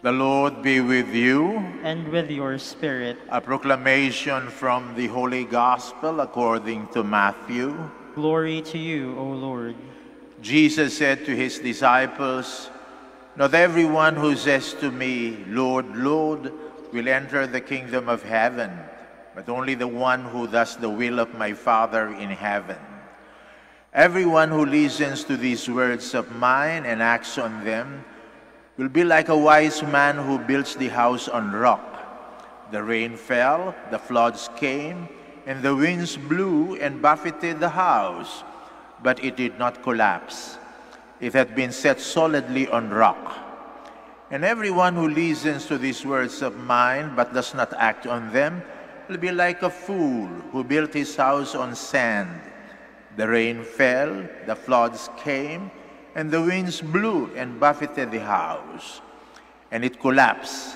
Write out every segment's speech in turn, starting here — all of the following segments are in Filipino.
The Lord be with you. And with your spirit. A proclamation from the Holy Gospel according to Matthew. Glory to you, O Lord. Jesus said to his disciples, Not everyone who says to me, Lord, Lord, will enter the kingdom of heaven, but only the one who does the will of my Father in heaven. Everyone who listens to these words of mine and acts on them will be like a wise man who builds the house on rock. The rain fell, the floods came, and the winds blew and buffeted the house, but it did not collapse. It had been set solidly on rock. And everyone who listens to these words of mine but does not act on them will be like a fool who built his house on sand. The rain fell, the floods came, and the winds blew and buffeted the house, and it collapsed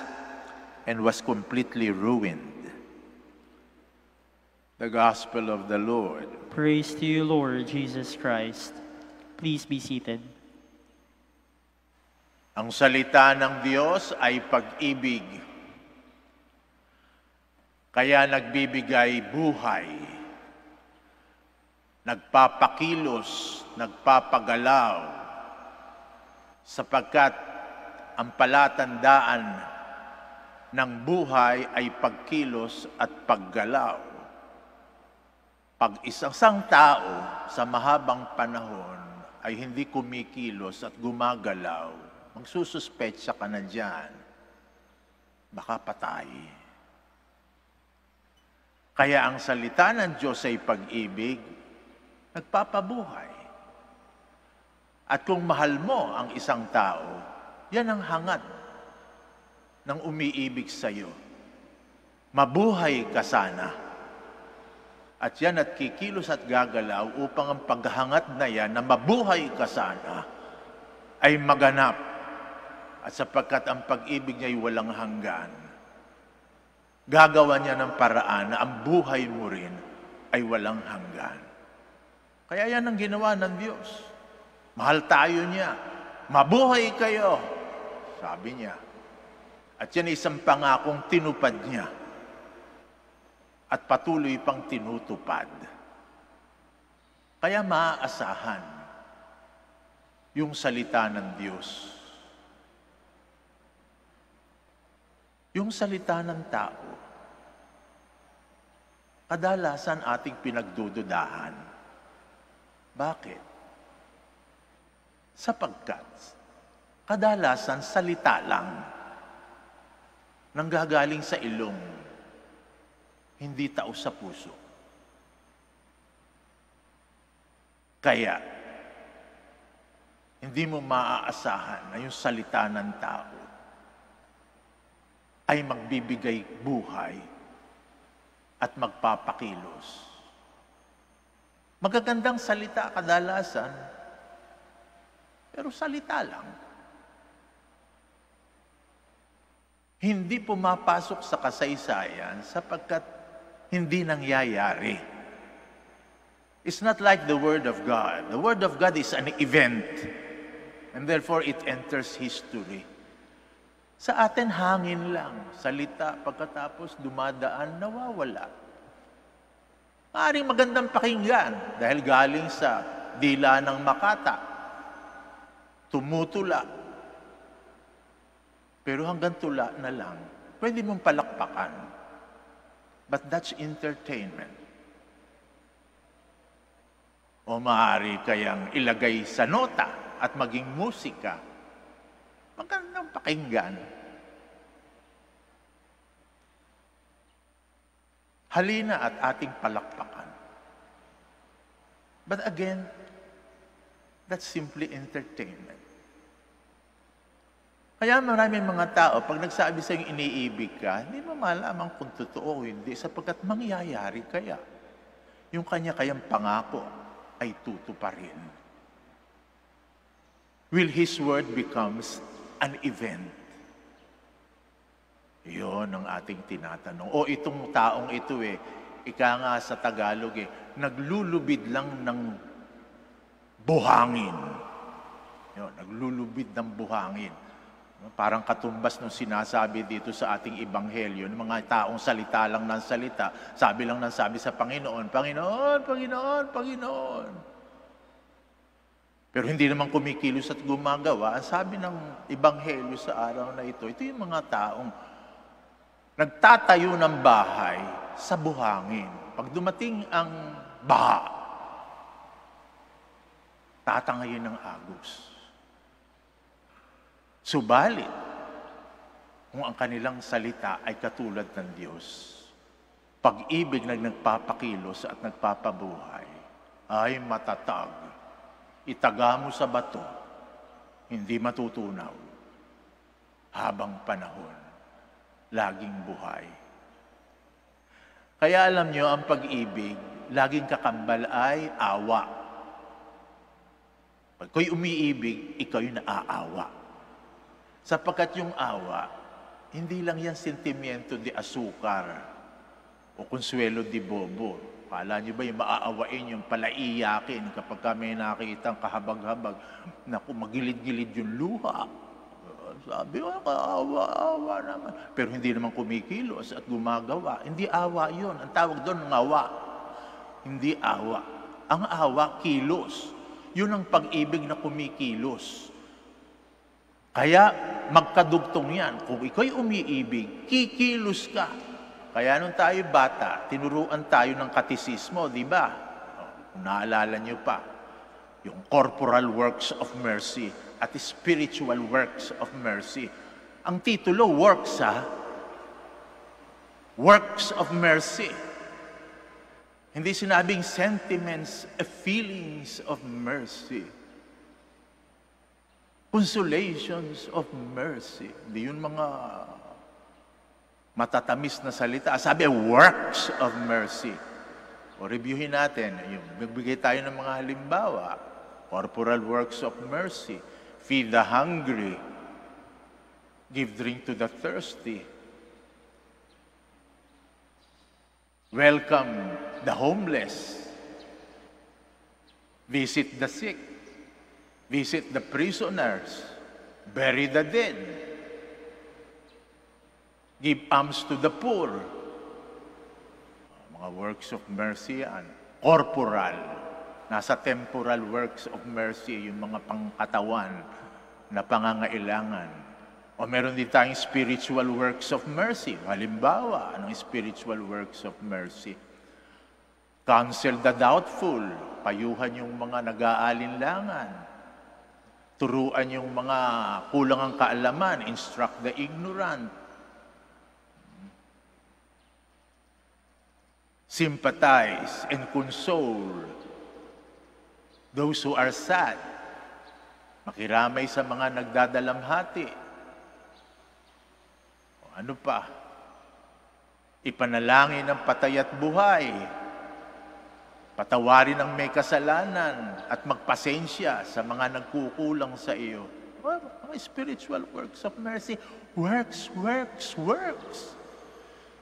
and was completely ruined. The Gospel of the Lord. Praise to you, Lord Jesus Christ. Please be seated. Ang salita ng Diyos ay pag-ibig. Kaya nagbibigay buhay. Nagpapakilos, nagpapagalaw, sapagkat ang palatandaan ng buhay ay pagkilos at paggalaw. Pag isang tao sa mahabang panahon ay hindi kumikilos at gumagalaw, magsususpetsa ka na dyan, baka patay. Kaya ang salita ng Diyos ay pag-ibig, nagpapabuhay. At kung mahal mo ang isang tao, yan ang hangat ng umiibig sa iyo. Mabuhay ka sana. At yan at kikilos at gagalaw upang ang paghangat na yan na mabuhay ka sana ay maganap. At sapagkat ang pag-ibig niya ay walang hanggan, gagawa niya ng paraan na ang buhay mo rin ay walang hanggan. Kaya yan ang ginawa ng Diyos. Mahal tayo niya. Mabuhay kayo, sabi niya. At yan ay isang pangakong tinupad niya. At patuloy pang tinutupad. Kaya maaasahan yung salita ng Diyos. Yung salita ng tao, kadalasan ating pinagdududahan. Bakit? Sapagkat kadalasan salita lang nang nanggagaling sa ilong, hindi tao sa puso. Kaya, hindi mo maaasahan na yung salita ng tao ay magbibigay buhay at magpapakilos. Magagandang salita kadalasan pero salita lang. Hindi pumapasok sa kasaysayan sapagkat hindi nangyayari. It's not like the Word of God. The Word of God is an event. And therefore, it enters history. Sa atin, hangin lang. Salita, pagkatapos dumadaan, nawawala. Maaring magandang pakinggan dahil galing sa dila ng Makata tumutula. Pero hanggang tula na lang, pwede mong palakpakan. But that's entertainment. O maaari kayang ilagay sa nota at maging musika. Magandang pakinggan. Halina at ating palakpakan. But again, that's simply entertainment. Kaya maraming mga tao, pag nagsabi sa yung iniibig ka, hindi mo malaman kung totoo o hindi, sapagkat mangyayari kaya. Yung kanya-kayang pangako ay tutuparin. Will His word becomes an event? Yun ang ating tinatanong. O itong taong ito eh, ika nga sa Tagalog eh, naglulubid lang ng buhangin. Yun, naglulubid ng buhangin Parang katumbas nung sinasabi dito sa ating ibanghelyo, ng mga taong salita lang ng salita, sabi lang ng sabi sa Panginoon, Panginoon, Panginoon, Panginoon. Pero hindi naman kumikilos at gumagawa. Ang sabi ng ibanghelyo sa araw na ito, ito yung mga taong nagtatayo ng bahay sa buhangin. Pag dumating ang baha, tatangayin ng agos. Subalit, kung ang kanilang salita ay katulad ng Diyos, pag-ibig na nagpapakilos at nagpapabuhay ay matatag. Itaga mo sa bato, hindi matutunaw. Habang panahon, laging buhay. Kaya alam nyo, ang pag-ibig, laging kakambal ay awa. Pag ako'y umiibig, ikaw'y naaawa. Sapagkat yung awa, hindi lang yan sentimiento de asukar o konsuelo de bobo. Kala niyo ba yung maaawain, yung palaiyakin kapag kami nakita ang kahabag-habag, na magilid-gilid yung luha. Sabi ko, kaawa-awa naman. Pero hindi naman kumikilos at gumagawa. Hindi awa yon Ang tawag doon, ngawa. Hindi awa. Ang awa, kilos. Yun ang pag-ibig na kumikilos. Kaya magkadugtong yan. Kung ikaw'y umiibig, kikilos ka. Kaya nung tayo bata, tinuruan tayo ng katisismo, di ba? Oh, naalala niyo pa, yung corporal works of mercy at spiritual works of mercy. Ang titulo, works ha? Works of mercy. Hindi sinabing sentiments, eh, feelings of mercy. Consolations of mercy. Di yun mga matatamis na salita. Sabi, works of mercy. O reviewin natin, yung, nagbigay tayo ng mga halimbawa. Corporal works of mercy. Feed the hungry. Give drink to the thirsty. Welcome the homeless. Visit the sick visit the prisoners, bury the dead, give alms to the poor. Mga works of mercy yan. Corporal. Nasa temporal works of mercy, yung mga pangkatawan na pangangailangan. O meron din tayong spiritual works of mercy. Halimbawa, anong spiritual works of mercy? Counsel the doubtful, payuhan yung mga nag-aalinlangan, turuan yung mga kulang ang kaalaman, instruct the ignorant, sympathize and console those who are sad, makiramay sa mga nagdadalamhati. O ano pa? Ipanalangin ang patay at buhay Patawarin ang may kasalanan at magpasensya sa mga nagkukulang sa iyo. Well, spiritual works of mercy, works, works, works.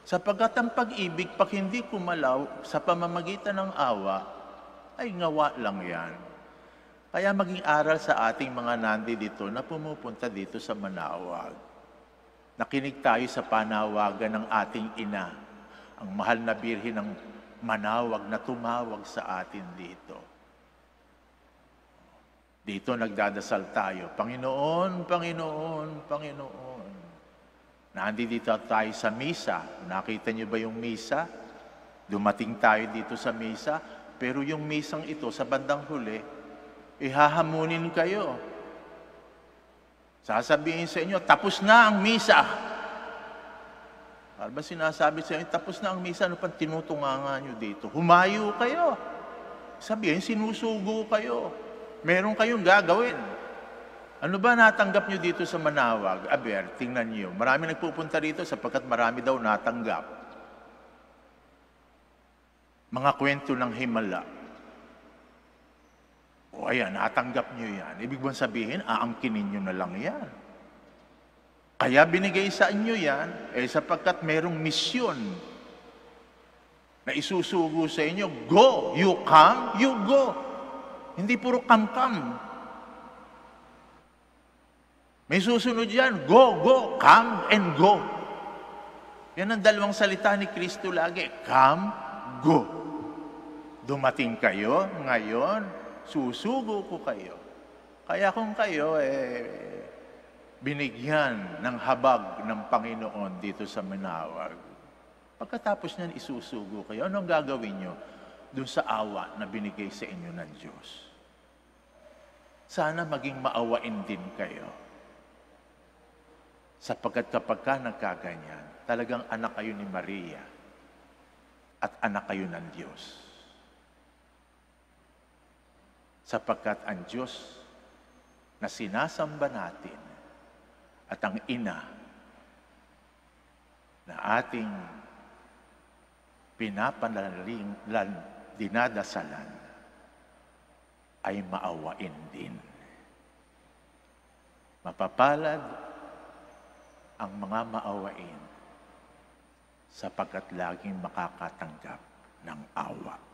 Sapagat ang pag-ibig, pag hindi kumalaw sa pamamagitan ng awa, ay ngawa lang yan. Kaya maging aral sa ating mga nandi dito na pumupunta dito sa manawag. Nakinig tayo sa panawagan ng ating ina, ang mahal na birhin ng manawag na tumawag sa atin dito. Dito nagdadasal tayo, Panginoon, Panginoon, Panginoon. Nandito tayo sa misa. Nakita niyo ba yung misa? Dumating tayo dito sa misa, pero yung misang ito sa bandang huli, ihahamunin kayo. Sasabihin sa inyo, tapos na ang misa. Alba, ano sinasabi sa inyo, eh, tapos na ang misa, ano pang tinutunganga nyo dito? Humayo kayo. Sabihin, sinusugo kayo. Meron kayong gagawin. Ano ba natanggap nyo dito sa manawag? Aber, tingnan nyo. Marami nagpupunta dito sapagkat marami daw natanggap. Mga kwento ng Himala. O ayan, natanggap nyo yan. Ibig bang sabihin, aangkinin nyo na lang yan. Kaya binigay sa inyo yan, eh sapagkat merong misyon na isusugo sa inyo, go, you come, you go. Hindi puro kam-kam. May susunod yan, go, go, come and go. Yan ang dalawang salita ni Kristo lagi, come, go. Dumating kayo ngayon, susugo ko kayo. Kaya kung kayo, eh, binigyan ng habag ng Panginoon dito sa Manawag. Pagkatapos niyan, isusugo kayo. Anong gagawin niyo Doon sa awa na binigay sa inyo ng Diyos. Sana maging maawain din kayo. Sapagkat kapag ka nagkaganyan, talagang anak kayo ni Maria at anak kayo ng Diyos. Sapagkat ang Diyos na sinasamba natin at ang ina na ating pinapanaling dinadasalan ay maawain din. Mapapalad ang mga maawain sapagkat laging makakatanggap ng awa.